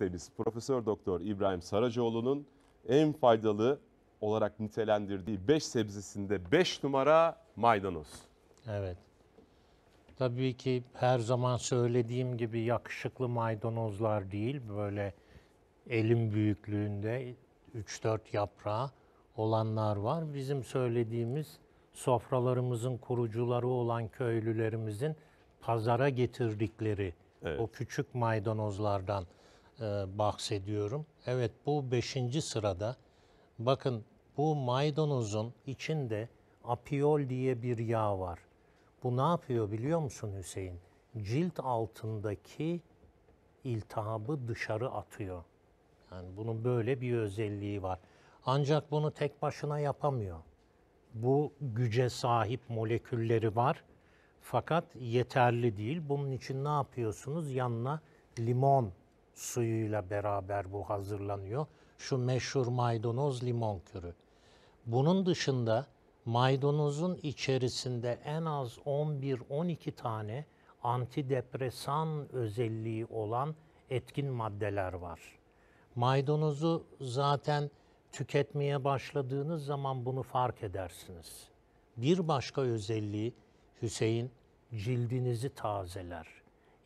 İşte Profesör Doktor İbrahim Saracoğlu'nun en faydalı olarak nitelendirdiği 5 sebzesinde 5 numara maydanoz. Evet. Tabii ki her zaman söylediğim gibi yakışıklı maydanozlar değil, böyle elim büyüklüğünde 3-4 yaprağı olanlar var. Bizim söylediğimiz sofralarımızın kurucuları olan köylülerimizin pazara getirdikleri evet. o küçük maydanozlardan e, bahsediyorum. Evet bu beşinci sırada. Bakın bu maydanozun içinde apiol diye bir yağ var. Bu ne yapıyor biliyor musun Hüseyin? Cilt altındaki iltihabı dışarı atıyor. Yani bunun böyle bir özelliği var. Ancak bunu tek başına yapamıyor. Bu güce sahip molekülleri var. Fakat yeterli değil. Bunun için ne yapıyorsunuz? Yanına limon suyuyla beraber bu hazırlanıyor. Şu meşhur maydanoz limon kürü. Bunun dışında maydanozun içerisinde en az 11-12 tane antidepresan özelliği olan etkin maddeler var. Maydanozu zaten tüketmeye başladığınız zaman bunu fark edersiniz. Bir başka özelliği Hüseyin cildinizi tazeler.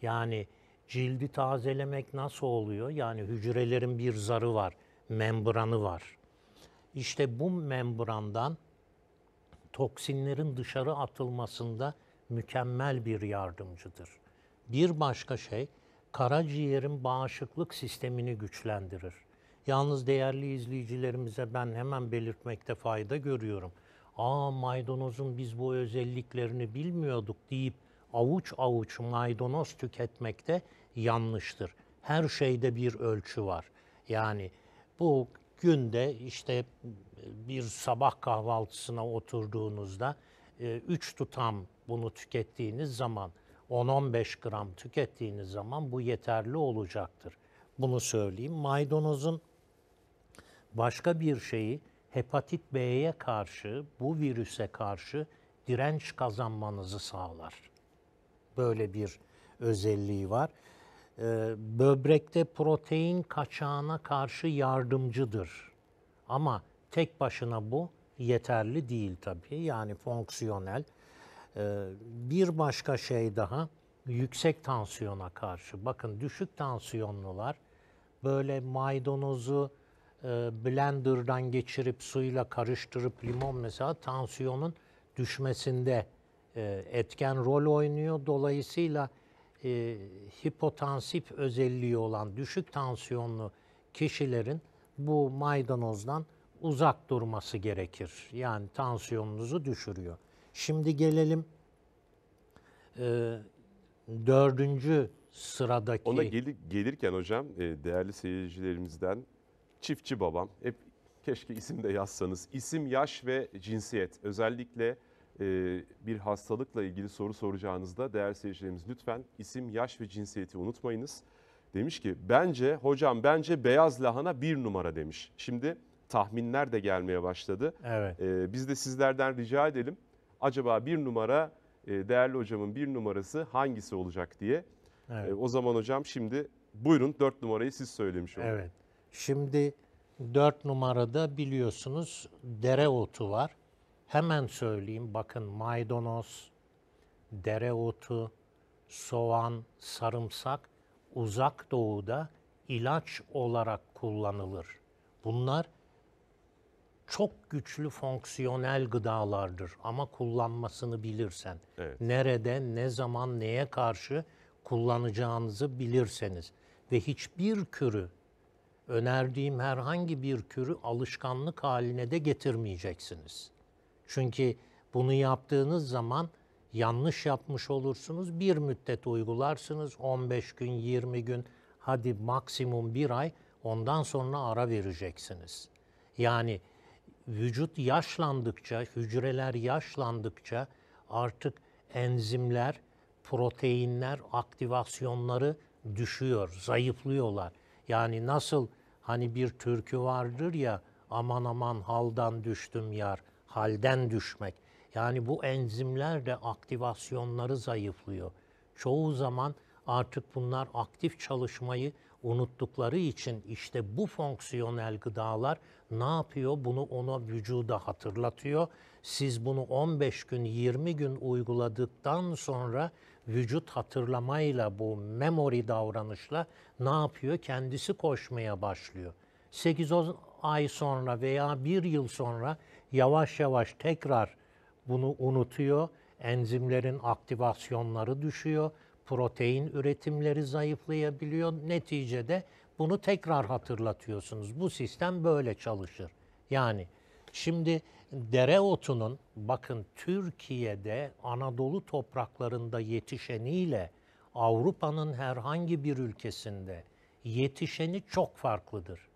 Yani cildi tazelemek nasıl oluyor? Yani hücrelerin bir zarı var, membranı var. İşte bu membrandan toksinlerin dışarı atılmasında mükemmel bir yardımcıdır. Bir başka şey, karaciğerin bağışıklık sistemini güçlendirir. Yalnız değerli izleyicilerimize ben hemen belirtmekte fayda görüyorum. Aa maydanozun biz bu özelliklerini bilmiyorduk deyip avuç avuç maydanoz tüketmekte yanlıştır. Her şeyde bir ölçü var. Yani bu günde işte bir sabah kahvaltısına oturduğunuzda e, üç tutam bunu tükettiğiniz zaman 10-15 gram tükettiğiniz zaman bu yeterli olacaktır. Bunu söyleyeyim. Maydanozun başka bir şeyi hepatit B'ye karşı, bu virüse karşı direnç kazanmanızı sağlar. Böyle bir özelliği var. Ee, böbrekte protein kaçağına karşı yardımcıdır. Ama tek başına bu yeterli değil tabii. Yani fonksiyonel. Ee, bir başka şey daha yüksek tansiyona karşı. Bakın düşük tansiyonlular böyle maydanozu e, blenderdan geçirip suyla karıştırıp limon mesela tansiyonun düşmesinde e, etken rol oynuyor. Dolayısıyla e, hipotansif özelliği olan düşük tansiyonlu kişilerin bu maydanozdan uzak durması gerekir. Yani tansiyonunuzu düşürüyor. Şimdi gelelim e, dördüncü sıradaki... Ona gel gelirken hocam e, değerli seyircilerimizden çiftçi babam hep keşke isim de yazsanız. İsim, yaş ve cinsiyet özellikle e, bir hastalıkla ilgili soru soracağınızda değerli seyircilerimiz lütfen isim, yaş ve cinsiyeti unutmayınız. Demiş ki bence hocam bence beyaz lahana bir numara demiş. Şimdi tahminler de gelmeye başladı. Evet. Ee, biz de sizlerden rica edelim. Acaba bir numara e, değerli hocamın bir numarası hangisi olacak diye. Evet. E, o zaman hocam şimdi buyurun dört numarayı siz söylemiş olun. Evet. Şimdi dört numarada biliyorsunuz dereotu var. Hemen söyleyeyim bakın maydanoz, dereotu, soğan, sarımsak uzak doğuda ilaç olarak kullanılır. Bunlar çok güçlü fonksiyonel gıdalardır ama kullanmasını bilirsen, evet. nerede, ne zaman, neye karşı kullanacağınızı bilirseniz ve hiçbir kürü önerdiğim herhangi bir kürü alışkanlık haline de getirmeyeceksiniz. Çünkü bunu yaptığınız zaman yanlış yapmış olursunuz. Bir müddet uygularsınız. 15 gün, 20 gün, hadi maksimum bir ay. Ondan sonra ara vereceksiniz. Yani vücut yaşlandıkça, hücreler yaşlandıkça artık enzimler, proteinler, aktivasyonları düşüyor, zayıflıyorlar. Yani nasıl hani bir türkü vardır ya aman aman haldan düştüm yar halden düşmek. Yani bu enzimler de aktivasyonları zayıflıyor. Çoğu zaman artık bunlar aktif çalışmayı unuttukları için işte bu fonksiyonel gıdalar ne yapıyor? Bunu ona vücuda hatırlatıyor. Siz bunu 15 gün 20 gün uyguladıktan sonra vücut hatırlamayla bu memory davranışla ne yapıyor? Kendisi koşmaya başlıyor. 8 ay sonra veya 1 yıl sonra yavaş yavaş tekrar bunu unutuyor. Enzimlerin aktivasyonları düşüyor. Protein üretimleri zayıflayabiliyor. Neticede bunu tekrar hatırlatıyorsunuz. Bu sistem böyle çalışır. Yani şimdi dereotunun bakın Türkiye'de Anadolu topraklarında yetişeniyle Avrupa'nın herhangi bir ülkesinde yetişeni çok farklıdır.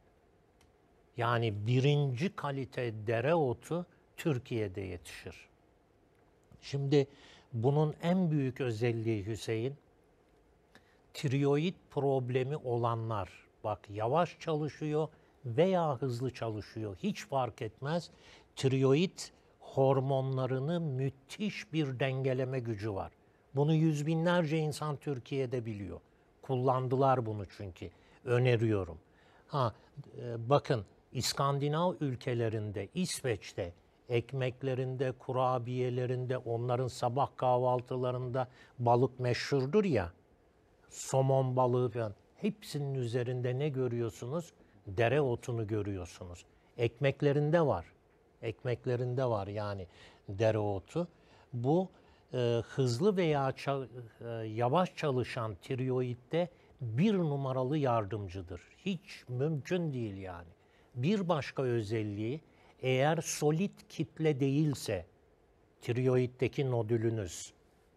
Yani birinci kalite dereotu Türkiye'de yetişir. Şimdi bunun en büyük özelliği Hüseyin, tiroid problemi olanlar, bak yavaş çalışıyor veya hızlı çalışıyor, hiç fark etmez. Tiroid hormonlarını müthiş bir dengeleme gücü var. Bunu yüz binlerce insan Türkiye'de biliyor. Kullandılar bunu çünkü. Öneriyorum. Ha, e, bakın İskandinav ülkelerinde, İsveç'te ekmeklerinde, kurabiyelerinde, onların sabah kahvaltılarında balık meşhurdur ya. Somon balığı falan. Hepsinin üzerinde ne görüyorsunuz? Dere otunu görüyorsunuz. Ekmeklerinde var. Ekmeklerinde var yani dereotu. Bu e, hızlı veya çal, e, yavaş çalışan tiroidde bir numaralı yardımcıdır. Hiç mümkün değil yani. Bir başka özelliği eğer solid kitle değilse tiroiddeki nodülünüz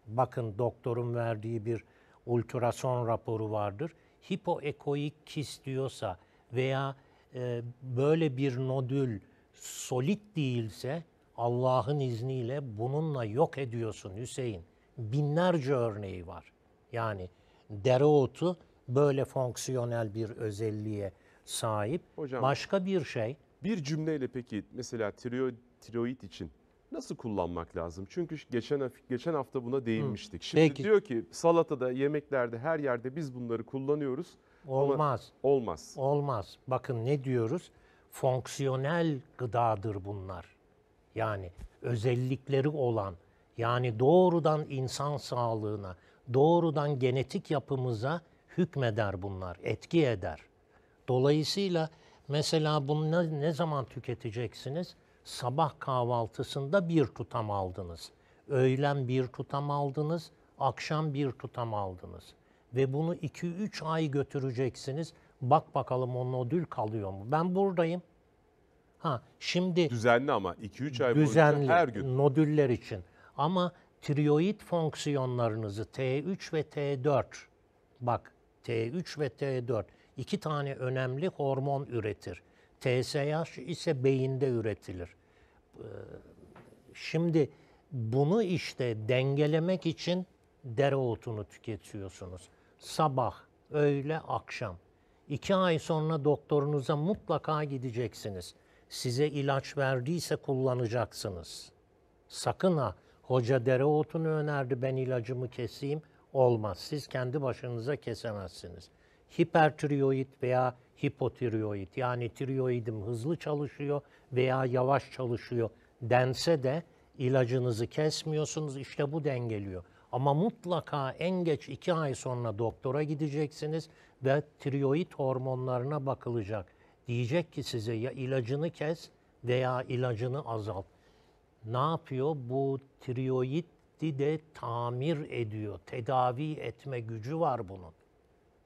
bakın doktorun verdiği bir ultrason raporu vardır. Hipoekoik kist diyorsa veya e, böyle bir nodül solit değilse Allah'ın izniyle bununla yok ediyorsun Hüseyin. Binlerce örneği var. Yani dereotu böyle fonksiyonel bir özelliğe sahip Hocam, başka bir şey. Bir cümleyle peki mesela tiroid, tiroid için nasıl kullanmak lazım? Çünkü geçen geçen hafta buna değinmiştik. Şimdi Peki. diyor ki salatada, yemeklerde, her yerde biz bunları kullanıyoruz. Olmaz. Ama olmaz. Olmaz. Bakın ne diyoruz? Fonksiyonel gıdadır bunlar. Yani özellikleri olan, yani doğrudan insan sağlığına, doğrudan genetik yapımıza hükmeder bunlar, etki eder. Dolayısıyla mesela bunu ne zaman tüketeceksiniz? Sabah kahvaltısında bir tutam aldınız. Öğlen bir tutam aldınız, akşam bir tutam aldınız. Ve bunu 2-3 ay götüreceksiniz. Bak bakalım o nodül kalıyor mu? Ben buradayım. Ha şimdi düzenli ama 2-3 ay düzenli, boyunca her gün nodüller için. Ama tiroid fonksiyonlarınızı T3 ve T4 bak T3 ve T4 iki tane önemli hormon üretir. TSH ise beyinde üretilir. Ee, şimdi bunu işte dengelemek için dereotunu tüketiyorsunuz. Sabah, öğle, akşam. İki ay sonra doktorunuza mutlaka gideceksiniz. Size ilaç verdiyse kullanacaksınız. Sakın ha hoca dereotunu önerdi ben ilacımı keseyim olmaz. Siz kendi başınıza kesemezsiniz hipertiroid veya hipotiroid yani tiroidim hızlı çalışıyor veya yavaş çalışıyor dense de ilacınızı kesmiyorsunuz işte bu dengeliyor. Ama mutlaka en geç iki ay sonra doktora gideceksiniz ve tiroid hormonlarına bakılacak. Diyecek ki size ya ilacını kes veya ilacını azalt. Ne yapıyor? Bu tiroidi de tamir ediyor. Tedavi etme gücü var bunun.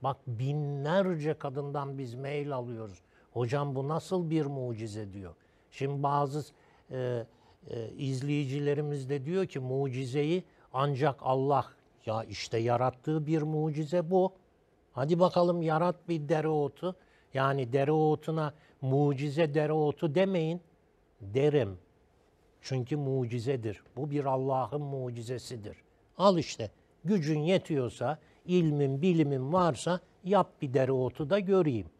Bak binlerce kadından biz mail alıyoruz. Hocam bu nasıl bir mucize diyor. Şimdi bazı e, e, izleyicilerimiz de diyor ki mucizeyi ancak Allah ya işte yarattığı bir mucize bu. Hadi bakalım yarat bir dereotu. Yani dereotuna mucize dereotu demeyin derim. Çünkü mucizedir. Bu bir Allah'ın mucizesidir. Al işte gücün yetiyorsa ilmin, bilimin varsa yap bir dereotu da göreyim.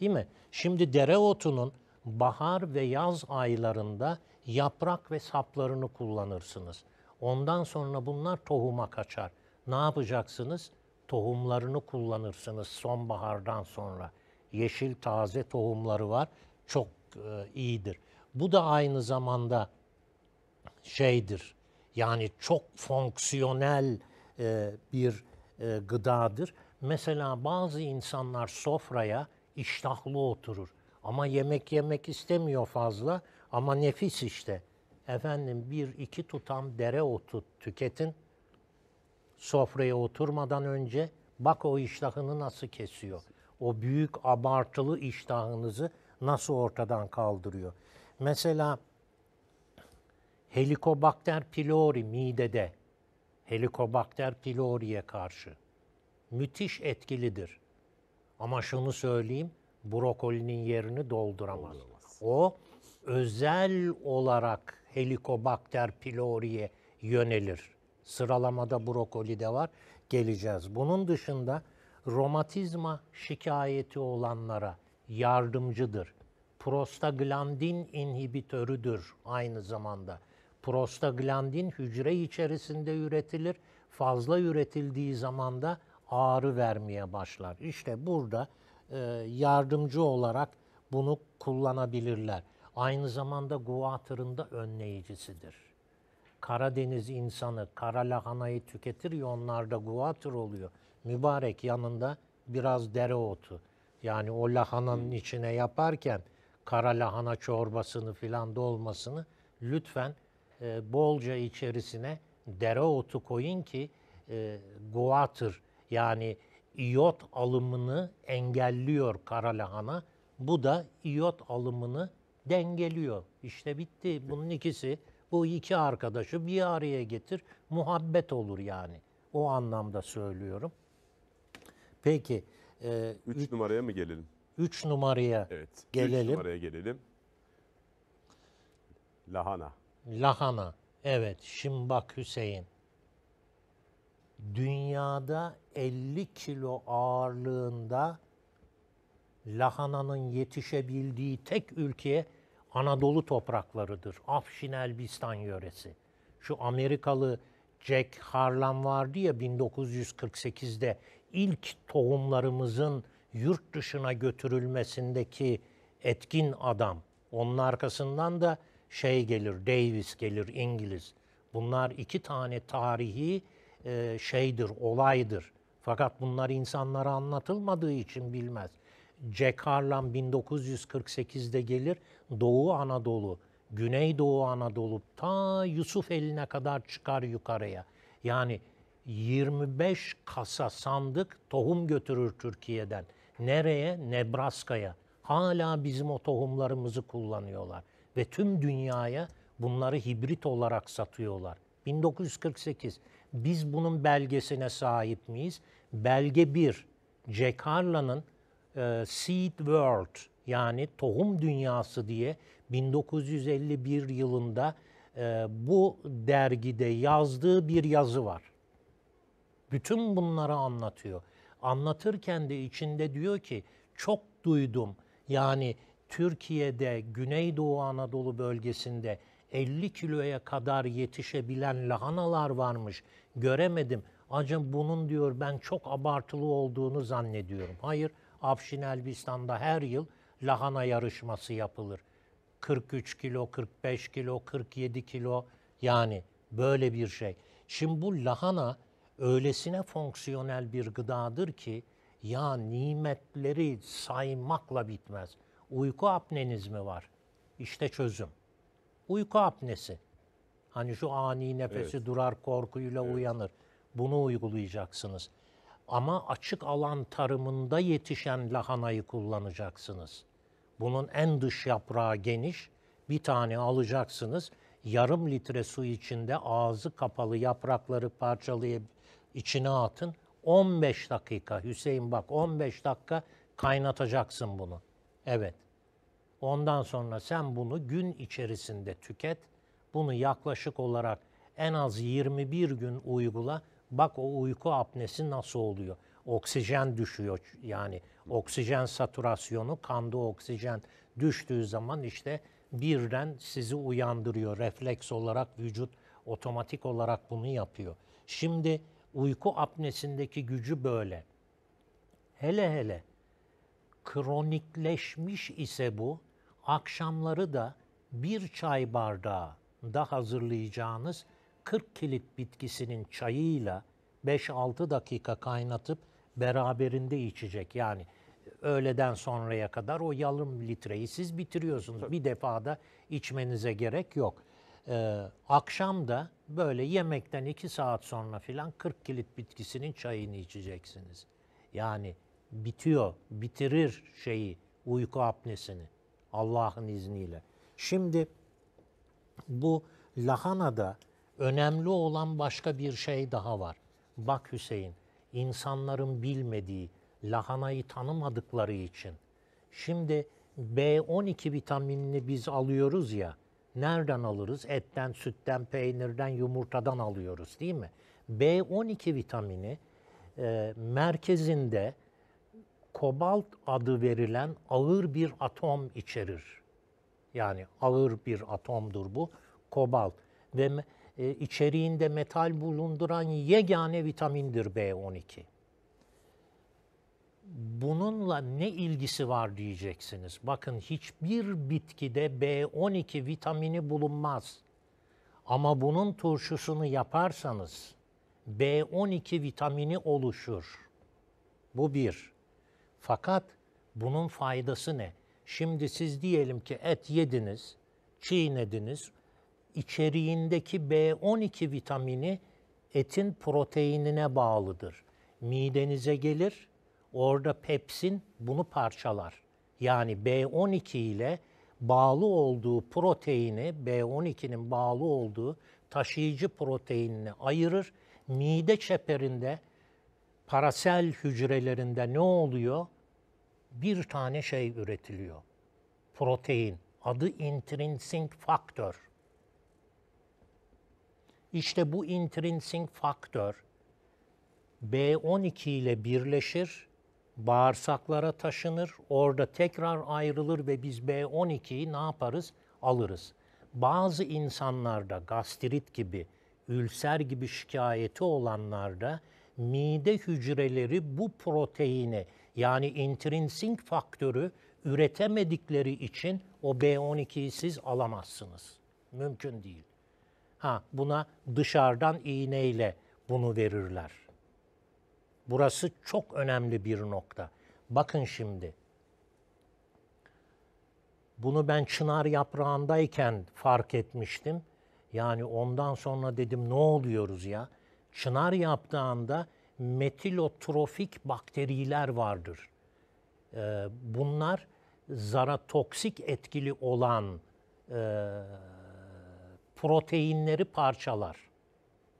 Değil mi? Şimdi dereotunun bahar ve yaz aylarında yaprak ve saplarını kullanırsınız. Ondan sonra bunlar tohuma kaçar. Ne yapacaksınız? Tohumlarını kullanırsınız sonbahardan sonra. Yeşil taze tohumları var. Çok e, iyidir. Bu da aynı zamanda şeydir. Yani çok fonksiyonel e, bir e, gıdadır. Mesela bazı insanlar sofraya iştahlı oturur ama yemek yemek istemiyor fazla ama nefis işte. Efendim bir iki tutam dereotu tüketin sofraya oturmadan önce bak o iştahını nasıl kesiyor. O büyük abartılı iştahınızı nasıl ortadan kaldırıyor. Mesela Helikobakter pylori midede Helikobakter pylori'ye karşı. Müthiş etkilidir. Ama şunu söyleyeyim, brokolinin yerini dolduramaz. dolduramaz. O özel olarak Helikobakter pylori'ye yönelir. Sıralamada brokoli de var. Geleceğiz. Bunun dışında romatizma şikayeti olanlara yardımcıdır. Prostaglandin inhibitörüdür aynı zamanda. Prostaglandin hücre içerisinde üretilir. Fazla üretildiği zaman da ağrı vermeye başlar. İşte burada e, yardımcı olarak bunu kullanabilirler. Aynı zamanda guatırın da önleyicisidir. Karadeniz insanı kara lahanayı tüketir ya onlarda guatır oluyor. Mübarek yanında biraz dereotu. Yani o lahananın hmm. içine yaparken kara lahana çorbasını filan dolmasını lütfen e, bolca içerisine dereotu koyun ki e, guatır yani iot alımını engelliyor kara lahana. Bu da iot alımını dengeliyor. İşte bitti. Bunun ikisi bu iki arkadaşı bir araya getir. Muhabbet olur yani. O anlamda söylüyorum. Peki. E, üç numaraya mı gelelim? Üç numaraya evet, gelelim. Üç numaraya gelelim. Lahana. Lahana. Evet, Şimbak Hüseyin. Dünyada 50 kilo ağırlığında lahananın yetişebildiği tek ülke Anadolu topraklarıdır. Afşin Elbistan yöresi. Şu Amerikalı Jack Harlan vardı ya 1948'de ilk tohumlarımızın yurt dışına götürülmesindeki etkin adam. Onun arkasından da şey gelir, Davis gelir, İngiliz. Bunlar iki tane tarihi e, şeydir, olaydır. Fakat bunlar insanlara anlatılmadığı için bilmez. Jack Harlan 1948'de gelir, Doğu Anadolu, Güneydoğu Anadolu ta Yusuf eline kadar çıkar yukarıya. Yani 25 kasa sandık tohum götürür Türkiye'den. Nereye? Nebraska'ya. Hala bizim o tohumlarımızı kullanıyorlar ve tüm dünyaya bunları hibrit olarak satıyorlar. 1948. Biz bunun belgesine sahip miyiz? Belge 1. Jack Harlan'ın e, Seed World yani Tohum Dünyası diye 1951 yılında e, bu dergide yazdığı bir yazı var. Bütün bunları anlatıyor. Anlatırken de içinde diyor ki çok duydum. Yani Türkiye'de Güneydoğu Anadolu bölgesinde 50 kiloya kadar yetişebilen lahanalar varmış. Göremedim. Acım bunun diyor ben çok abartılı olduğunu zannediyorum. Hayır, Afşin Elbistan'da her yıl lahana yarışması yapılır. 43 kilo, 45 kilo, 47 kilo yani böyle bir şey. Şimdi bu lahana öylesine fonksiyonel bir gıdadır ki ya nimetleri saymakla bitmez. Uyku apneniz mi var? İşte çözüm. Uyku apnesi. Hani şu ani nefesi evet. durar korkuyla evet. uyanır. Bunu uygulayacaksınız. Ama açık alan tarımında yetişen lahanayı kullanacaksınız. Bunun en dış yaprağı geniş. Bir tane alacaksınız. Yarım litre su içinde ağzı kapalı yaprakları parçalayıp içine atın. 15 dakika Hüseyin bak 15 dakika kaynatacaksın bunu. Evet. Ondan sonra sen bunu gün içerisinde tüket. Bunu yaklaşık olarak en az 21 gün uygula. Bak o uyku apnesi nasıl oluyor? Oksijen düşüyor yani oksijen saturasyonu kanda oksijen düştüğü zaman işte birden sizi uyandırıyor. Refleks olarak vücut otomatik olarak bunu yapıyor. Şimdi uyku apnesindeki gücü böyle. Hele hele kronikleşmiş ise bu, akşamları da bir çay bardağı da hazırlayacağınız 40 kilit bitkisinin çayıyla 5-6 dakika kaynatıp beraberinde içecek. Yani öğleden sonraya kadar o yalım litreyi siz bitiriyorsunuz. Bir defada içmenize gerek yok. Ee, akşam da böyle yemekten 2 saat sonra filan 40 kilit bitkisinin çayını içeceksiniz. Yani bitiyor, bitirir şeyi, uyku apnesini Allah'ın izniyle. Şimdi bu lahanada önemli olan başka bir şey daha var. Bak Hüseyin, insanların bilmediği, lahanayı tanımadıkları için. Şimdi B12 vitaminini biz alıyoruz ya, nereden alırız? Etten, sütten, peynirden, yumurtadan alıyoruz değil mi? B12 vitamini e, merkezinde kobalt adı verilen ağır bir atom içerir. Yani ağır bir atomdur bu kobalt ve e, içeriğinde metal bulunduran yegane vitamindir B12. Bununla ne ilgisi var diyeceksiniz. Bakın hiçbir bitkide B12 vitamini bulunmaz. Ama bunun turşusunu yaparsanız B12 vitamini oluşur. Bu bir. Fakat bunun faydası ne? Şimdi siz diyelim ki et yediniz, çiğnediniz. İçeriğindeki B12 vitamini etin proteinine bağlıdır. Midenize gelir, orada pepsin bunu parçalar. Yani B12 ile bağlı olduğu proteini, B12'nin bağlı olduğu taşıyıcı proteinini ayırır. Mide çeperinde parasel hücrelerinde ne oluyor? bir tane şey üretiliyor. Protein. Adı intrinsic faktör. İşte bu intrinsic faktör B12 ile birleşir, bağırsaklara taşınır, orada tekrar ayrılır ve biz B12'yi ne yaparız? Alırız. Bazı insanlarda gastrit gibi, ülser gibi şikayeti olanlarda mide hücreleri bu proteini yani intrinsik faktörü üretemedikleri için o B12'yi siz alamazsınız. Mümkün değil. Ha buna dışarıdan iğneyle bunu verirler. Burası çok önemli bir nokta. Bakın şimdi. Bunu ben çınar yaprağındayken fark etmiştim. Yani ondan sonra dedim ne oluyoruz ya? Çınar yaprağında metilotrofik bakteriler vardır. E, bunlar zaratoksik etkili olan e, proteinleri parçalar,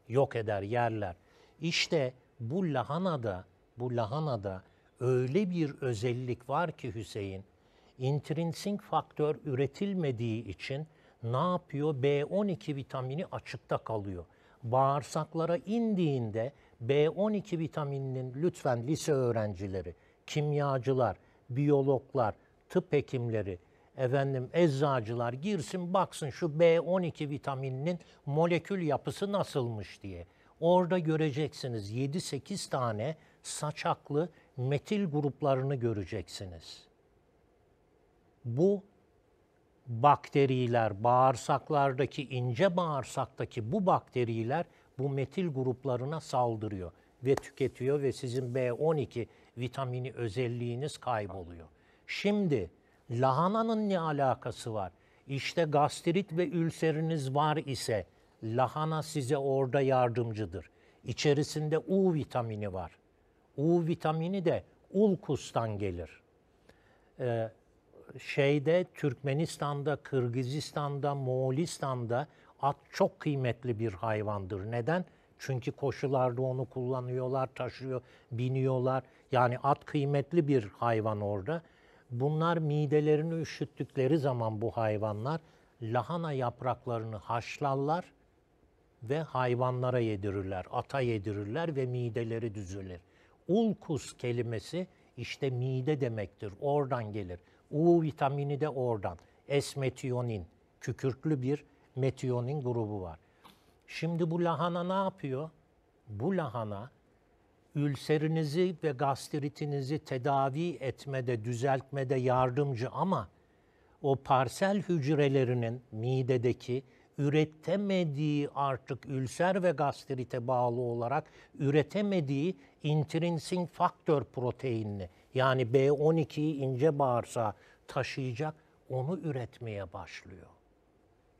yok eder, yerler. İşte bu lahanada, bu lahanada öyle bir özellik var ki Hüseyin, intrinsik faktör üretilmediği için ne yapıyor? B12 vitamini açıkta kalıyor. Bağırsaklara indiğinde B12 vitamininin lütfen lise öğrencileri, kimyacılar, biyologlar, tıp hekimleri, efendim eczacılar girsin baksın şu B12 vitamininin molekül yapısı nasılmış diye. Orada göreceksiniz 7-8 tane saçaklı metil gruplarını göreceksiniz. Bu bakteriler, bağırsaklardaki ince bağırsaktaki bu bakteriler bu metil gruplarına saldırıyor ve tüketiyor ve sizin B12 vitamini özelliğiniz kayboluyor. Şimdi lahananın ne alakası var? İşte gastrit ve ülseriniz var ise lahana size orada yardımcıdır. İçerisinde U vitamini var. U vitamini de ulkustan gelir. Ee, şeyde Türkmenistan'da, Kırgızistan'da, Moğolistan'da At çok kıymetli bir hayvandır. Neden? Çünkü koşularda onu kullanıyorlar, taşıyor, biniyorlar. Yani at kıymetli bir hayvan orada. Bunlar midelerini üşüttükleri zaman bu hayvanlar lahana yapraklarını haşlarlar ve hayvanlara yedirirler, ata yedirirler ve mideleri düzülür. Ulkus kelimesi işte mide demektir. Oradan gelir. U vitamini de oradan. Esmetiyonin, kükürtlü bir Metion'in grubu var. Şimdi bu lahana ne yapıyor? Bu lahana ülserinizi ve gastritinizi tedavi etmede, düzeltmede yardımcı ama o parsel hücrelerinin midedeki üretemediği artık ülser ve gastrite bağlı olarak üretemediği intrinsic faktör proteinini yani B12'yi ince bağırsa taşıyacak onu üretmeye başlıyor.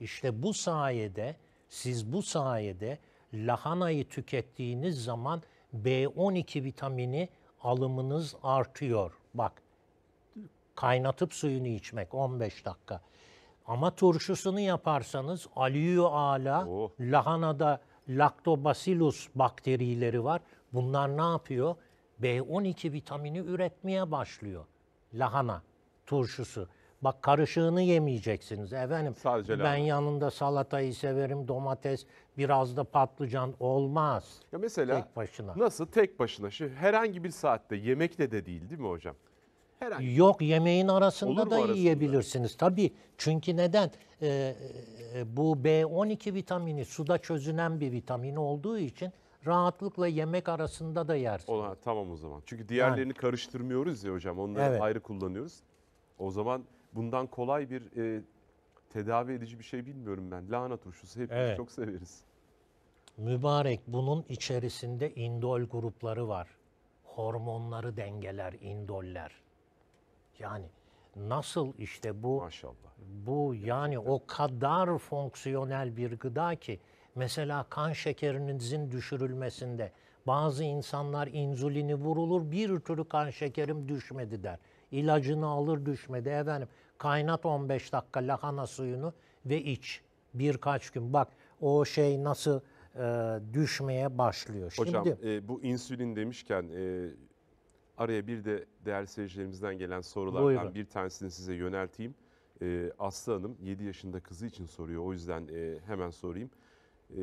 İşte bu sayede siz bu sayede lahanayı tükettiğiniz zaman B12 vitamini alımınız artıyor. Bak kaynatıp suyunu içmek 15 dakika. Ama turşusunu yaparsanız aliyü ala oh. lahanada lactobacillus bakterileri var. Bunlar ne yapıyor? B12 vitamini üretmeye başlıyor. Lahana turşusu. Bak karışığını yemeyeceksiniz efendim. Sadece ben lazım. yanında salatayı severim, domates, biraz da patlıcan olmaz. Ya mesela tek başına. Nasıl tek başına? Şimdi herhangi bir saatte yemekle de değil değil mi hocam? Herhangi. Yok yemeğin arasında Olur da arasında? yiyebilirsiniz tabii. Çünkü neden? Ee, e, e, bu B12 vitamini suda çözünen bir vitamin olduğu için rahatlıkla yemek arasında da yersin. Ola, tamam o zaman. Çünkü diğerlerini yani. karıştırmıyoruz ya hocam. Onları evet. ayrı kullanıyoruz. O zaman bundan kolay bir e, tedavi edici bir şey bilmiyorum ben. Lahana turşusu hepimiz Evet. çok severiz. Mübarek bunun içerisinde indol grupları var. Hormonları dengeler, indoller. Yani nasıl işte bu Maşallah. bu yani o kadar fonksiyonel bir gıda ki mesela kan şekerinizin düşürülmesinde bazı insanlar insülini vurulur bir türlü kan şekerim düşmedi der. İlacını alır düşmedi efendim. Kaynat 15 dakika lahana suyunu ve iç birkaç gün. Bak o şey nasıl e, düşmeye başlıyor. Hocam Şimdi, e, bu insülin demişken e, araya bir de değerli seyircilerimizden gelen sorulardan buyurun. bir tanesini size yönelteyim. E, Aslı Hanım 7 yaşında kızı için soruyor o yüzden e, hemen sorayım. E,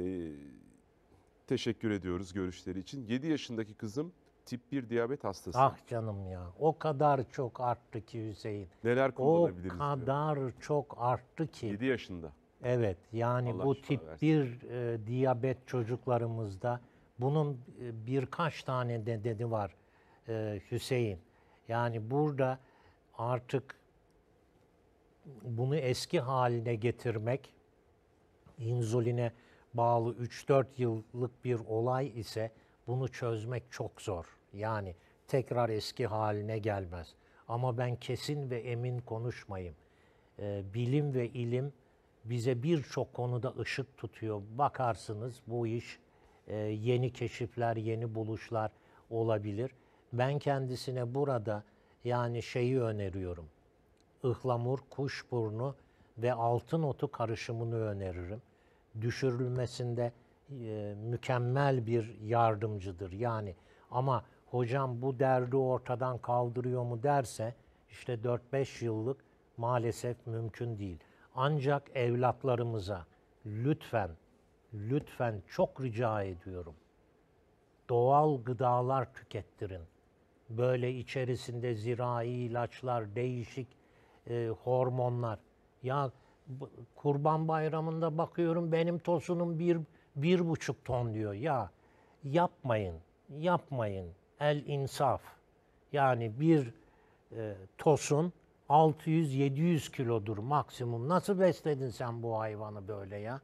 teşekkür ediyoruz görüşleri için. 7 yaşındaki kızım tip 1 diyabet hastası. Ah canım ya. O kadar çok arttı ki Hüseyin. Neler kullanabiliriz? O kadar diyor. çok arttı ki. 7 yaşında. Evet yani Allah bu tip versin. 1 e, diyabet çocuklarımızda bunun e, birkaç tane nedeni var e, Hüseyin. Yani burada artık bunu eski haline getirmek inzuline bağlı 3-4 yıllık bir olay ise bunu çözmek çok zor. Yani tekrar eski haline gelmez. Ama ben kesin ve emin konuşmayayım. Ee, bilim ve ilim bize birçok konuda ışık tutuyor. Bakarsınız bu iş e, yeni keşifler, yeni buluşlar olabilir. Ben kendisine burada yani şeyi öneriyorum. Ihlamur, kuşburnu ve altın otu karışımını öneririm. Düşürülmesinde e, mükemmel bir yardımcıdır. Yani ama hocam bu derdi ortadan kaldırıyor mu derse işte 4-5 yıllık maalesef mümkün değil. Ancak evlatlarımıza lütfen lütfen çok rica ediyorum. Doğal gıdalar tükettirin. Böyle içerisinde zirai ilaçlar, değişik e, hormonlar. Ya Kurban Bayramı'nda bakıyorum benim tosunum bir, bir buçuk ton diyor. Ya yapmayın, yapmayın el insaf. Yani bir e, tosun 600-700 kilodur maksimum. Nasıl besledin sen bu hayvanı böyle ya?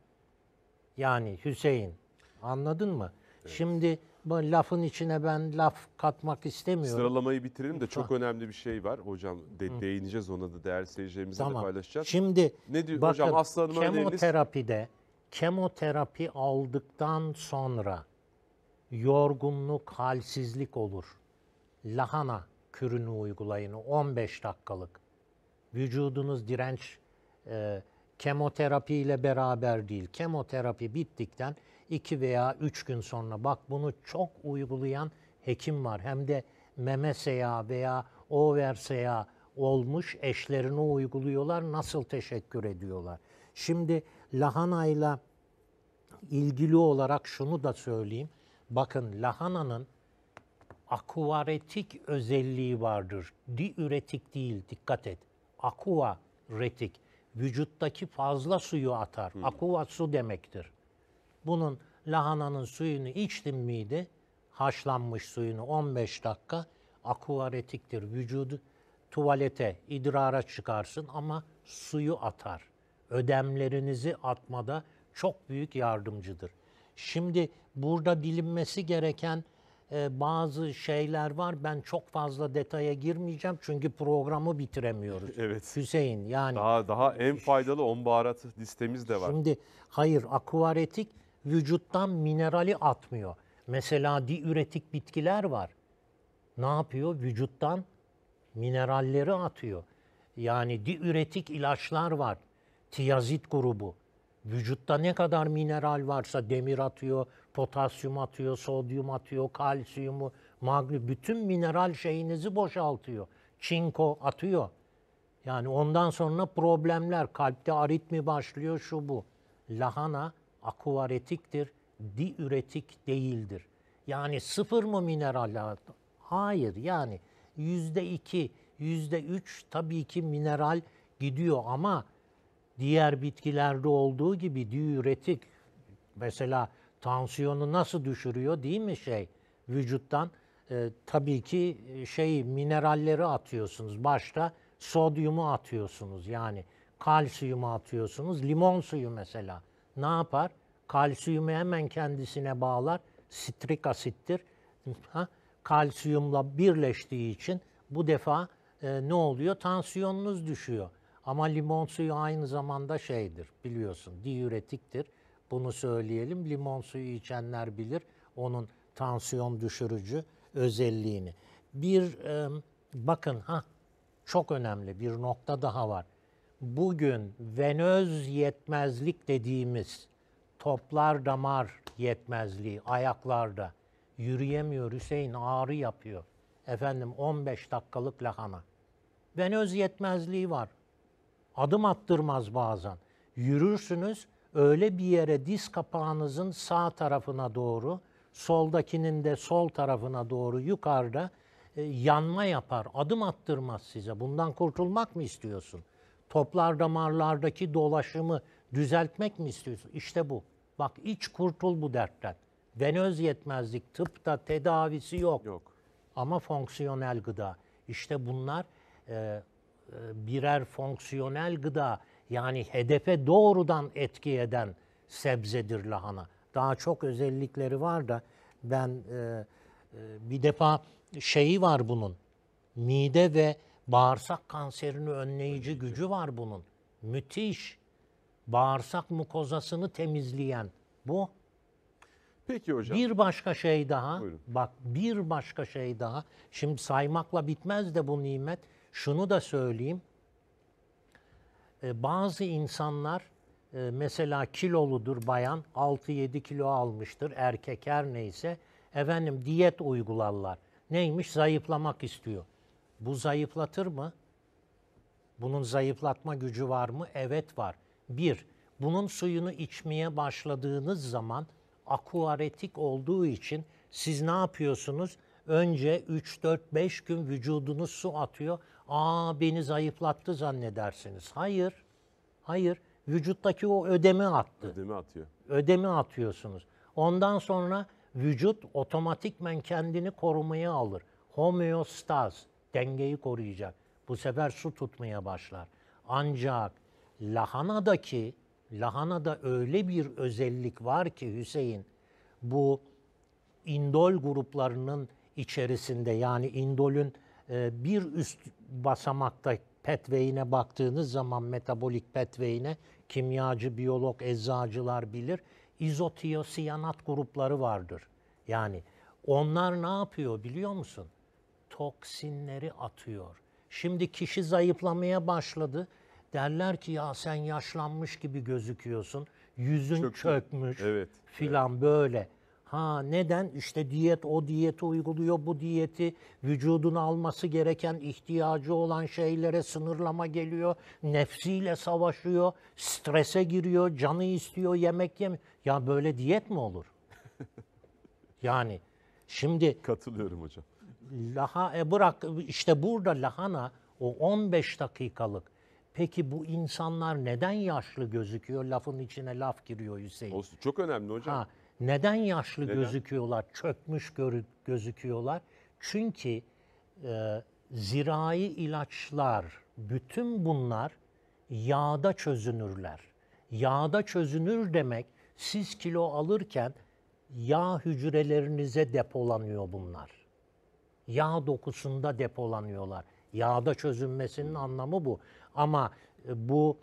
Yani Hüseyin anladın mı? Evet. Şimdi lafın içine ben laf katmak istemiyorum. Sıralamayı bitirelim de çok önemli bir şey var. Hocam de, değineceğiz ona da değerli seyircilerimize tamam. de paylaşacağız. Şimdi ne diyor bakın, hocam kemoterapide kemoterapi aldıktan sonra yorgunluk, halsizlik olur. Lahana kürünü uygulayın 15 dakikalık. Vücudunuz direnç e, kemoterapi ile beraber değil. Kemoterapi bittikten 2 veya 3 gün sonra bak bunu çok uygulayan hekim var. Hem de meme seyağı veya over seyağı olmuş eşlerini uyguluyorlar. Nasıl teşekkür ediyorlar. Şimdi lahanayla ilgili olarak şunu da söyleyeyim. Bakın lahananın akuvaretik özelliği vardır. Diüretik değil dikkat et. Akuva Vücuttaki fazla suyu atar. Hmm. Akuva su demektir. Bunun lahananın suyunu içtin miydi? Haşlanmış suyunu 15 dakika akuvaretiktir. Vücudu tuvalete, idrara çıkarsın ama suyu atar. Ödemlerinizi atmada çok büyük yardımcıdır. Şimdi burada bilinmesi gereken e, bazı şeyler var. Ben çok fazla detaya girmeyeceğim çünkü programı bitiremiyoruz. evet. Hüseyin yani. Daha daha en faydalı 10 baharat listemiz de var. Şimdi hayır akvaretik vücuttan minerali atmıyor. Mesela diüretik bitkiler var. Ne yapıyor? Vücuttan mineralleri atıyor. Yani diüretik ilaçlar var. Tiyazit grubu vücutta ne kadar mineral varsa demir atıyor, potasyum atıyor, sodyum atıyor, kalsiyumu, magnü bütün mineral şeyinizi boşaltıyor. Çinko atıyor. Yani ondan sonra problemler, kalpte aritmi başlıyor şu bu. Lahana akuvaretiktir, diüretik değildir. Yani sıfır mı mineral? Hayır yani yüzde iki, yüzde üç tabii ki mineral gidiyor ama diğer bitkilerde olduğu gibi diüretik mesela tansiyonu nasıl düşürüyor değil mi şey vücuttan? E, tabii ki e, şey mineralleri atıyorsunuz. Başta sodyumu atıyorsunuz yani kalsiyumu atıyorsunuz. Limon suyu mesela ne yapar? Kalsiyumu hemen kendisine bağlar. Sitrik asittir. Ha? Kalsiyumla birleştiği için bu defa e, ne oluyor? Tansiyonunuz düşüyor. Ama limon suyu aynı zamanda şeydir biliyorsun diüretiktir. Bunu söyleyelim. Limon suyu içenler bilir onun tansiyon düşürücü özelliğini. Bir e, bakın ha çok önemli bir nokta daha var. Bugün venöz yetmezlik dediğimiz toplar damar yetmezliği ayaklarda yürüyemiyor Hüseyin ağrı yapıyor. Efendim 15 dakikalık lahana. Venöz yetmezliği var adım attırmaz bazen. Yürürsünüz öyle bir yere diz kapağınızın sağ tarafına doğru, soldakinin de sol tarafına doğru yukarıda e, yanma yapar. Adım attırmaz size. Bundan kurtulmak mı istiyorsun? Toplar damarlardaki dolaşımı düzeltmek mi istiyorsun? İşte bu. Bak iç kurtul bu dertten. Venöz yetmezlik tıpta tedavisi yok. Yok. Ama fonksiyonel gıda. İşte bunlar e, e, birer fonksiyonel gıda yani hedefe doğrudan etki eden sebzedir lahana. Daha çok özellikleri var da ben e, e bir defa şeyi var bunun. Mide ve bağırsak kanserini önleyici gücü var bunun. Müthiş. Bağırsak mukozasını temizleyen bu. Peki hocam. Bir başka şey daha. Buyurun. Bak bir başka şey daha. Şimdi saymakla bitmez de bu nimet. Şunu da söyleyeyim. E, bazı insanlar e, mesela kiloludur bayan 6-7 kilo almıştır erkek her neyse efendim diyet uygularlar. Neymiş zayıflamak istiyor. Bu zayıflatır mı? Bunun zayıflatma gücü var mı? Evet var. Bir, bunun suyunu içmeye başladığınız zaman akuaretik olduğu için siz ne yapıyorsunuz? Önce 3-4-5 gün vücudunuz su atıyor aa beni zayıflattı zannedersiniz. Hayır, hayır. Vücuttaki o ödemi attı. Ödemi atıyor. Ödemi atıyorsunuz. Ondan sonra vücut otomatikmen kendini korumaya alır. Homeostaz, dengeyi koruyacak. Bu sefer su tutmaya başlar. Ancak lahanadaki, lahanada öyle bir özellik var ki Hüseyin, bu indol gruplarının içerisinde yani indolün ee, bir üst basamakta petveyine baktığınız zaman metabolik petveyine kimyacı, biyolog, eczacılar bilir. İzotiyosiyanat grupları vardır. Yani onlar ne yapıyor biliyor musun? Toksinleri atıyor. Şimdi kişi zayıflamaya başladı. Derler ki ya sen yaşlanmış gibi gözüküyorsun. Yüzün çökmüş, çökmüş evet, filan evet. böyle. Ha neden? İşte diyet o diyeti uyguluyor, bu diyeti vücudun alması gereken ihtiyacı olan şeylere sınırlama geliyor. Nefsiyle savaşıyor, strese giriyor, canı istiyor, yemek yem. Ya böyle diyet mi olur? yani şimdi... Katılıyorum hocam. Laha, e bırak işte burada lahana o 15 dakikalık Peki bu insanlar neden yaşlı gözüküyor? Lafın içine laf giriyor Hüseyin. Olsun, çok önemli hocam. Ha, neden yaşlı Neden? gözüküyorlar, çökmüş gözüküyorlar? Çünkü e, zirai ilaçlar, bütün bunlar yağda çözünürler. Yağda çözünür demek siz kilo alırken yağ hücrelerinize depolanıyor bunlar. Yağ dokusunda depolanıyorlar. Yağda çözünmesinin anlamı bu. Ama e, bu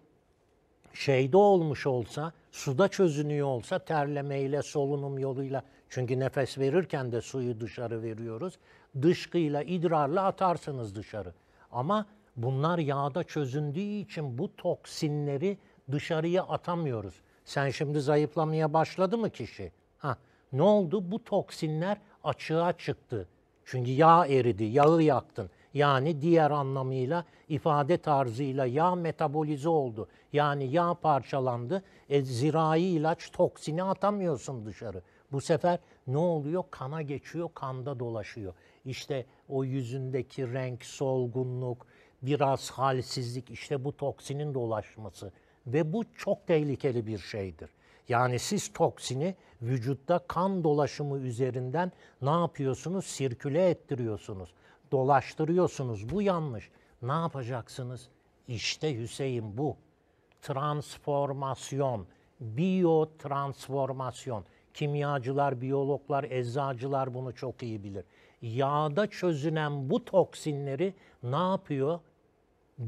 şeyde olmuş olsa, suda çözünüyor olsa terlemeyle, solunum yoluyla çünkü nefes verirken de suyu dışarı veriyoruz. Dışkıyla, idrarla atarsınız dışarı. Ama bunlar yağda çözündüğü için bu toksinleri dışarıya atamıyoruz. Sen şimdi zayıflamaya başladı mı kişi? Ha, ne oldu? Bu toksinler açığa çıktı. Çünkü yağ eridi, yağı yaktın. Yani diğer anlamıyla ifade tarzıyla yağ metabolize oldu. Yani yağ parçalandı. E, zirai ilaç toksini atamıyorsun dışarı. Bu sefer ne oluyor? Kana geçiyor, kanda dolaşıyor. İşte o yüzündeki renk, solgunluk, biraz halsizlik işte bu toksinin dolaşması ve bu çok tehlikeli bir şeydir. Yani siz toksini vücutta kan dolaşımı üzerinden ne yapıyorsunuz? Sirküle ettiriyorsunuz dolaştırıyorsunuz. Bu yanlış. Ne yapacaksınız? İşte Hüseyin bu. Transformasyon, biyotransformasyon. Kimyacılar, biyologlar, eczacılar bunu çok iyi bilir. Yağda çözünen bu toksinleri ne yapıyor?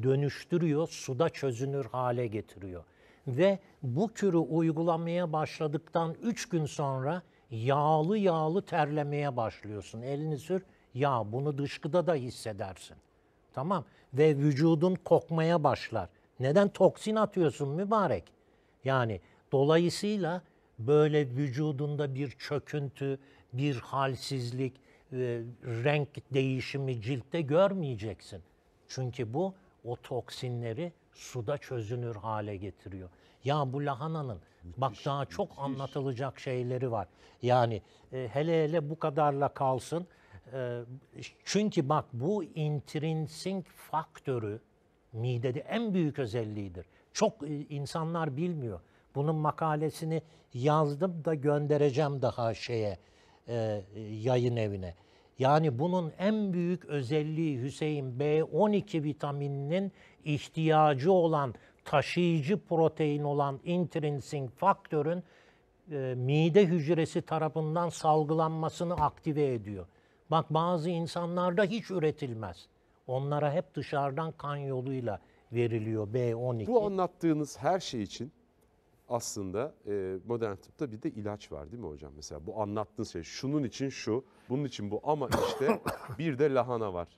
Dönüştürüyor, suda çözünür hale getiriyor. Ve bu kürü uygulamaya başladıktan 3 gün sonra yağlı yağlı terlemeye başlıyorsun. Elini sür, ya bunu dışkıda da hissedersin. Tamam. Ve vücudun kokmaya başlar. Neden toksin atıyorsun mübarek? Yani dolayısıyla böyle vücudunda bir çöküntü, bir halsizlik, e, renk değişimi ciltte görmeyeceksin. Çünkü bu o toksinleri suda çözünür hale getiriyor. Ya bu lahananın müthiş, bak daha çok müthiş. anlatılacak şeyleri var. Yani e, hele hele bu kadarla kalsın. Ee, çünkü bak bu intrinsic faktörü midede en büyük özelliğidir. Çok e, insanlar bilmiyor. Bunun makalesini yazdım da göndereceğim daha şeye e, e, yayın evine. Yani bunun en büyük özelliği Hüseyin B12 vitamininin ihtiyacı olan taşıyıcı protein olan intrinsic faktörün mide hücresi tarafından salgılanmasını aktive ediyor. Bak bazı insanlarda hiç üretilmez. Onlara hep dışarıdan kan yoluyla veriliyor B12. Bu anlattığınız her şey için aslında e, modern tıpta bir de ilaç var değil mi hocam? Mesela bu anlattığınız şey şunun için şu, bunun için bu ama işte bir de lahana var.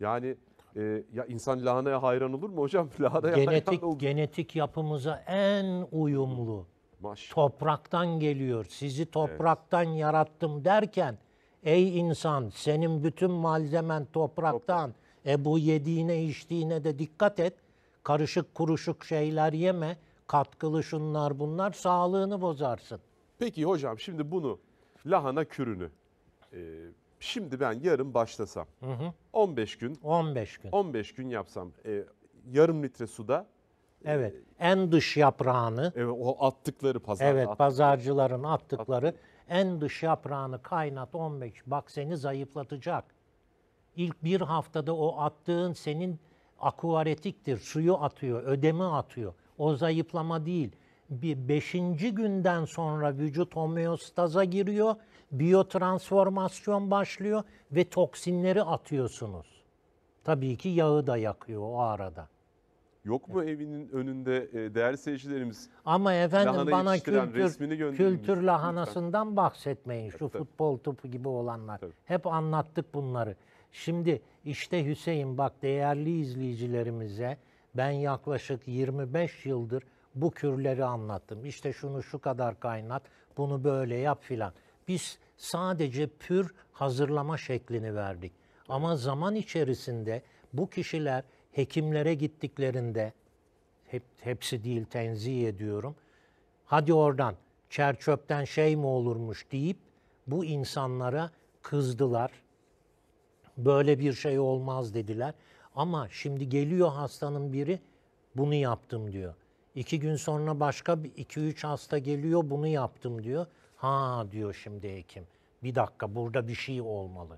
Yani e, ya insan lahanaya hayran olur mu hocam? Lahanaya genetik, hayran Genetik yapımıza en uyumlu. Maş. Topraktan geliyor. Sizi topraktan evet. yarattım derken Ey insan senin bütün malzemen topraktan. E bu yediğine içtiğine de dikkat et. Karışık kuruşuk şeyler yeme. Katkılı şunlar bunlar sağlığını bozarsın. Peki hocam şimdi bunu lahana kürünü e, şimdi ben yarın başlasam hı hı. 15 gün 15 gün 15 gün yapsam e, yarım litre suda e, Evet. En dış yaprağını. Evet, o attıkları pazar. Evet, attıkları. pazarcıların attıkları. At en dış yaprağını kaynat 15. Bak seni zayıflatacak. İlk bir haftada o attığın senin akuvaretiktir. Suyu atıyor, ödemi atıyor. O zayıflama değil. Bir beşinci günden sonra vücut homeostaza giriyor, biyotransformasyon başlıyor ve toksinleri atıyorsunuz. Tabii ki yağı da yakıyor o arada. Yok mu evinin önünde e, değerli seyircilerimiz? Ama efendim bana kültür, kültür lahanasından lütfen. bahsetmeyin şu evet, futbol topu gibi olanlar. Tabii. Hep anlattık bunları. Şimdi işte Hüseyin bak değerli izleyicilerimize ben yaklaşık 25 yıldır bu kürleri anlattım. İşte şunu şu kadar kaynat, bunu böyle yap filan. Biz sadece pür hazırlama şeklini verdik. Ama zaman içerisinde bu kişiler hekimlere gittiklerinde hep, hepsi değil tenzih ediyorum. Hadi oradan çerçöpten şey mi olurmuş deyip bu insanlara kızdılar. Böyle bir şey olmaz dediler. Ama şimdi geliyor hastanın biri bunu yaptım diyor. İki gün sonra başka iki üç hasta geliyor bunu yaptım diyor. Ha diyor şimdi hekim. Bir dakika burada bir şey olmalı.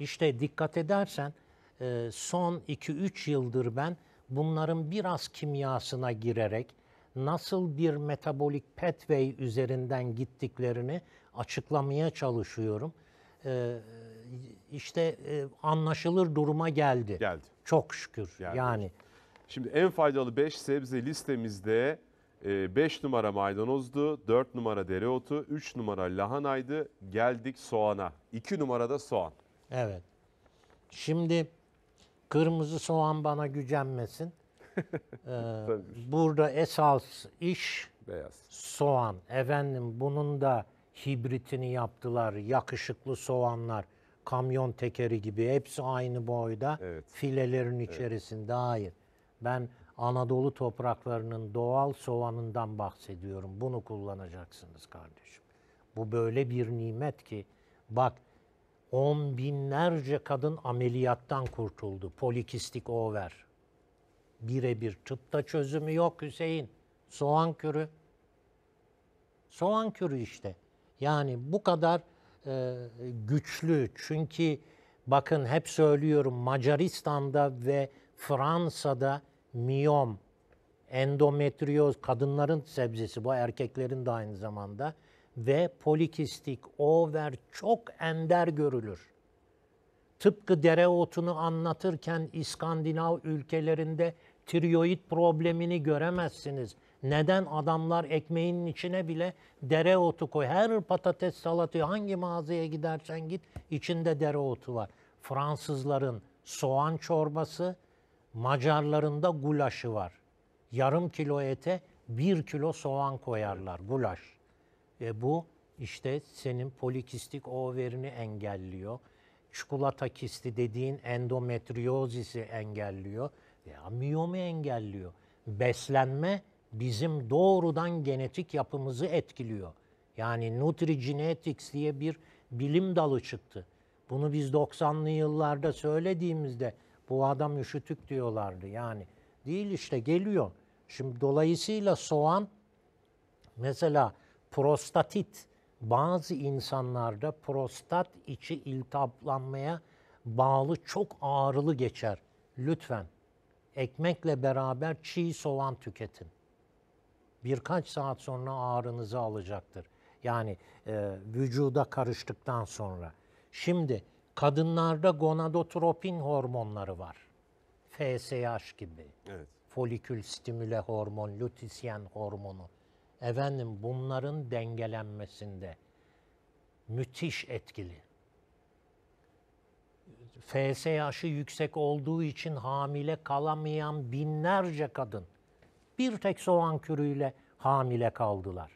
İşte dikkat edersen ee, son 2-3 yıldır ben bunların biraz kimyasına girerek nasıl bir metabolik pathway üzerinden gittiklerini açıklamaya çalışıyorum. Ee, işte e, anlaşılır duruma geldi. Geldi. Çok şükür geldi. yani. Şimdi en faydalı 5 sebze listemizde 5 e, numara maydanozdu, 4 numara dereotu, 3 numara lahanaydı. Geldik soğana. 2 numarada soğan. Evet. Şimdi Kırmızı soğan bana gücenmesin. ee, burada esas iş beyaz soğan. Efendim bunun da hibritini yaptılar. Yakışıklı soğanlar kamyon tekeri gibi hepsi aynı boyda evet. filelerin içerisinde. Evet. Hayır. Ben Anadolu topraklarının doğal soğanından bahsediyorum. Bunu kullanacaksınız kardeşim. Bu böyle bir nimet ki bak On binlerce kadın ameliyattan kurtuldu. Polikistik over. Birebir tıpta çözümü yok Hüseyin. Soğan kürü. Soğan kürü işte. Yani bu kadar e, güçlü. Çünkü bakın hep söylüyorum Macaristan'da ve Fransa'da miyom, endometrioz kadınların sebzesi bu erkeklerin de aynı zamanda ve polikistik over çok ender görülür. Tıpkı dereotunu anlatırken İskandinav ülkelerinde tiroid problemini göremezsiniz. Neden adamlar ekmeğin içine bile dereotu koy. Her patates salatı hangi mağazaya gidersen git içinde dereotu var. Fransızların soğan çorbası, Macarlarında gulaşı var. Yarım kilo ete bir kilo soğan koyarlar gulaş. Ve bu işte senin polikistik overini engelliyor. Çikolata kisti dediğin endometriozisi engelliyor veya miyomu engelliyor. Beslenme bizim doğrudan genetik yapımızı etkiliyor. Yani nutrigenetics diye bir bilim dalı çıktı. Bunu biz 90'lı yıllarda söylediğimizde bu adam üşütük diyorlardı. Yani değil işte geliyor. Şimdi dolayısıyla soğan mesela prostatit. Bazı insanlarda prostat içi iltihaplanmaya bağlı çok ağrılı geçer. Lütfen ekmekle beraber çiğ soğan tüketin. Birkaç saat sonra ağrınızı alacaktır. Yani e, vücuda karıştıktan sonra. Şimdi kadınlarda gonadotropin hormonları var. FSH gibi. Evet. Folikül stimüle hormon, lütisyen hormonu efendim bunların dengelenmesinde müthiş etkili. FSH'ı yüksek olduğu için hamile kalamayan binlerce kadın bir tek soğan kürüyle hamile kaldılar.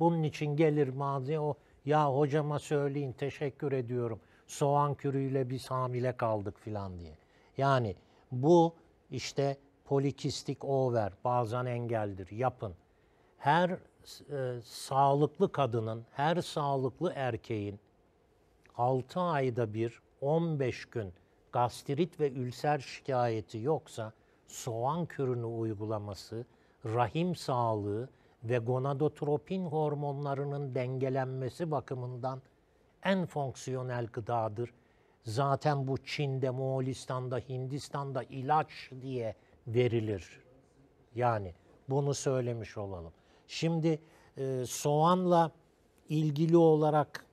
Bunun için gelir mazi o ya hocama söyleyin teşekkür ediyorum soğan kürüyle biz hamile kaldık filan diye. Yani bu işte polikistik over bazen engeldir yapın her e, sağlıklı kadının, her sağlıklı erkeğin 6 ayda bir 15 gün gastrit ve ülser şikayeti yoksa soğan kürünü uygulaması, rahim sağlığı ve gonadotropin hormonlarının dengelenmesi bakımından en fonksiyonel gıdadır. Zaten bu Çin'de, Moğolistan'da, Hindistan'da ilaç diye verilir. Yani bunu söylemiş olalım. Şimdi e, soğanla ilgili olarak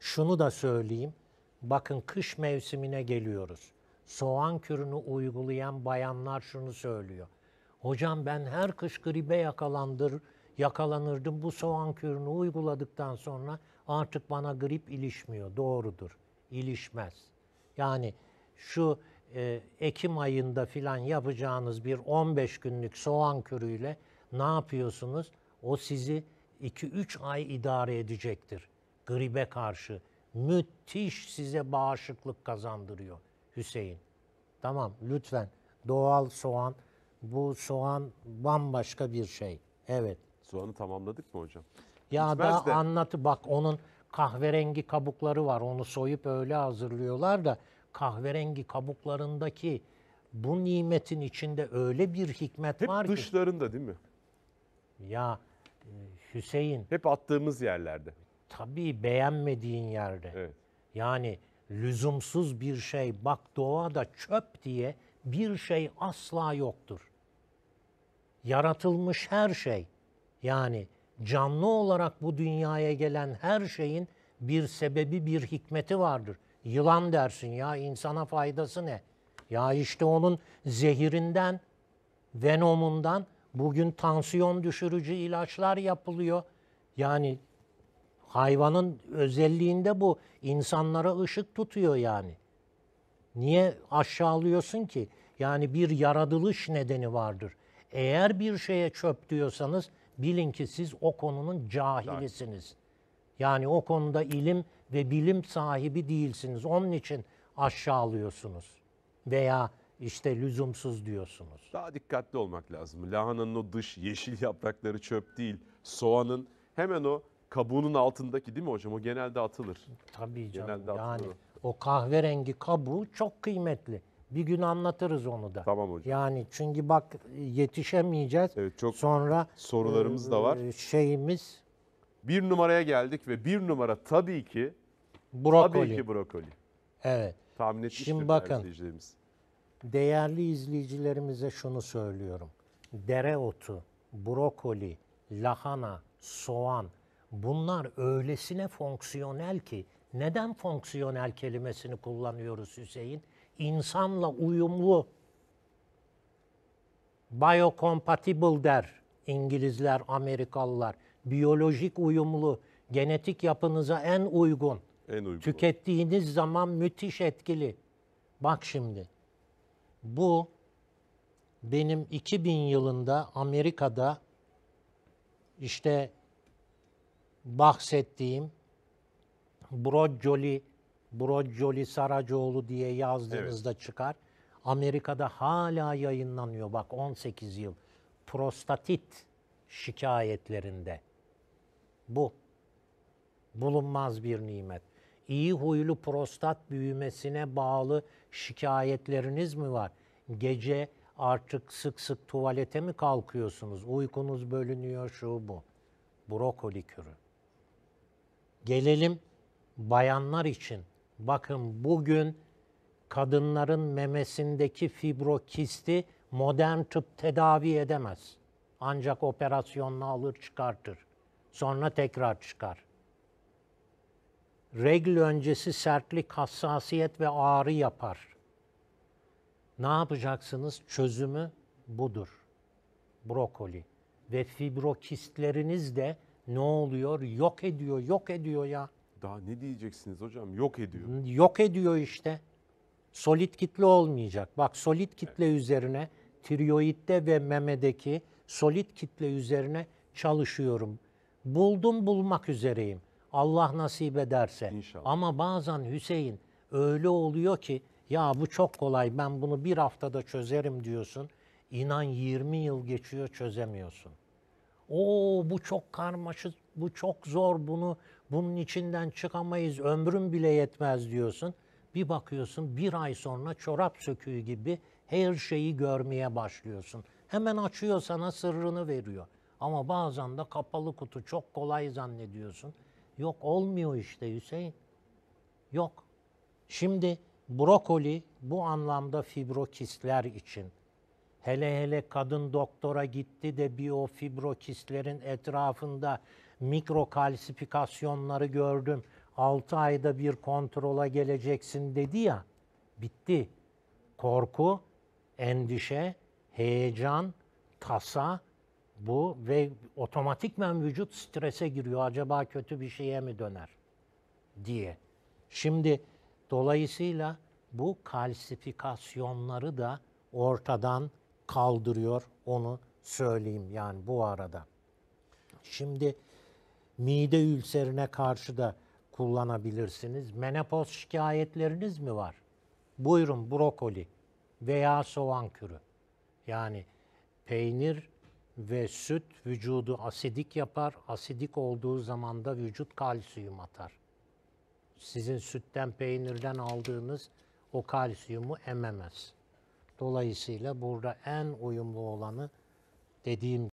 şunu da söyleyeyim. Bakın kış mevsimine geliyoruz. Soğan kürünü uygulayan bayanlar şunu söylüyor. Hocam ben her kış gribe yakalandır, yakalanırdım. Bu soğan kürünü uyguladıktan sonra artık bana grip ilişmiyor. Doğrudur. İlişmez. Yani şu e, Ekim ayında filan yapacağınız bir 15 günlük soğan kürüyle ne yapıyorsunuz? O sizi 2-3 ay idare edecektir. Gribe karşı müthiş size bağışıklık kazandırıyor Hüseyin. Tamam lütfen doğal soğan. Bu soğan bambaşka bir şey. Evet. Soğanı tamamladık mı hocam? Ya Bitmez da de. anlatı bak onun kahverengi kabukları var. Onu soyup öyle hazırlıyorlar da kahverengi kabuklarındaki bu nimetin içinde öyle bir hikmet Hep var ki. Hep dışlarında değil mi? ya e, Hüseyin. Hep attığımız yerlerde. Tabii beğenmediğin yerde. Evet. Yani lüzumsuz bir şey bak doğada çöp diye bir şey asla yoktur. Yaratılmış her şey yani canlı olarak bu dünyaya gelen her şeyin bir sebebi bir hikmeti vardır. Yılan dersin ya insana faydası ne? Ya işte onun zehirinden, venomundan Bugün tansiyon düşürücü ilaçlar yapılıyor. Yani hayvanın özelliğinde bu insanlara ışık tutuyor yani. Niye aşağılıyorsun ki? Yani bir yaratılış nedeni vardır. Eğer bir şeye çöp diyorsanız bilin ki siz o konunun cahilisiniz. Yani o konuda ilim ve bilim sahibi değilsiniz. Onun için aşağılıyorsunuz. Veya işte lüzumsuz diyorsunuz. Daha dikkatli olmak lazım. Lahananın o dış yeşil yaprakları çöp değil. Soğanın hemen o kabuğunun altındaki değil mi hocam? O genelde atılır. Tabii canım. Genelde yani o kahverengi kabuğu çok kıymetli. Bir gün anlatırız onu da. Tamam hocam. Yani çünkü bak yetişemeyeceğiz. Evet çok Sonra sorularımız e, da var. E, şeyimiz. Bir numaraya geldik ve bir numara tabii ki brokoli. Tabii ki brokoli. Evet. Tahmin etmiştir Şimdi bakın, değerli izleyicilerimize şunu söylüyorum. Dereotu, brokoli, lahana, soğan bunlar öylesine fonksiyonel ki neden fonksiyonel kelimesini kullanıyoruz Hüseyin? İnsanla uyumlu. Biocompatible der İngilizler, Amerikalılar. Biyolojik uyumlu, genetik yapınıza en uygun. En uygun. Tükettiğiniz zaman müthiş etkili. Bak şimdi bu benim 2000 yılında Amerika'da işte bahsettiğim Brocoli, Brocoli Saracoğlu diye yazdığınızda evet. çıkar. Amerika'da hala yayınlanıyor. Bak 18 yıl. Prostatit şikayetlerinde. Bu. Bulunmaz bir nimet iyi huylu prostat büyümesine bağlı şikayetleriniz mi var? Gece artık sık sık tuvalete mi kalkıyorsunuz? Uykunuz bölünüyor şu bu. Brokoli kürü. Gelelim bayanlar için. Bakın bugün kadınların memesindeki fibrokisti modern tıp tedavi edemez. Ancak operasyonla alır çıkartır. Sonra tekrar çıkar regl öncesi sertlik, hassasiyet ve ağrı yapar. Ne yapacaksınız? Çözümü budur. Brokoli. Ve fibrokistleriniz de ne oluyor? Yok ediyor, yok ediyor ya. Daha ne diyeceksiniz hocam? Yok ediyor. Yok ediyor işte. Solit kitle olmayacak. Bak solit kitle evet. üzerine tiroidde ve memedeki solit kitle üzerine çalışıyorum. Buldum bulmak üzereyim. Allah nasip ederse. İnşallah. Ama bazen Hüseyin öyle oluyor ki ya bu çok kolay ben bunu bir haftada çözerim diyorsun. İnan 20 yıl geçiyor çözemiyorsun. O bu çok karmaşık, bu çok zor, bunu bunun içinden çıkamayız, ömrüm bile yetmez diyorsun. Bir bakıyorsun bir ay sonra çorap söküğü gibi her şeyi görmeye başlıyorsun. Hemen açıyor sana sırrını veriyor. Ama bazen de kapalı kutu çok kolay zannediyorsun. Yok olmuyor işte Hüseyin. Yok. Şimdi brokoli bu anlamda fibrokistler için. Hele hele kadın doktora gitti de bir o fibrokistlerin etrafında mikrokalsifikasyonları gördüm. 6 ayda bir kontrola geleceksin dedi ya. Bitti. Korku, endişe, heyecan, tasa, bu ve otomatikmen vücut strese giriyor. Acaba kötü bir şeye mi döner diye. Şimdi dolayısıyla bu kalsifikasyonları da ortadan kaldırıyor. Onu söyleyeyim yani bu arada. Şimdi mide ülserine karşı da kullanabilirsiniz. Menopoz şikayetleriniz mi var? Buyurun brokoli veya soğan kürü. Yani peynir ve süt vücudu asidik yapar. Asidik olduğu zaman da vücut kalsiyum atar. Sizin sütten, peynirden aldığınız o kalsiyumu ememez. Dolayısıyla burada en uyumlu olanı dediğim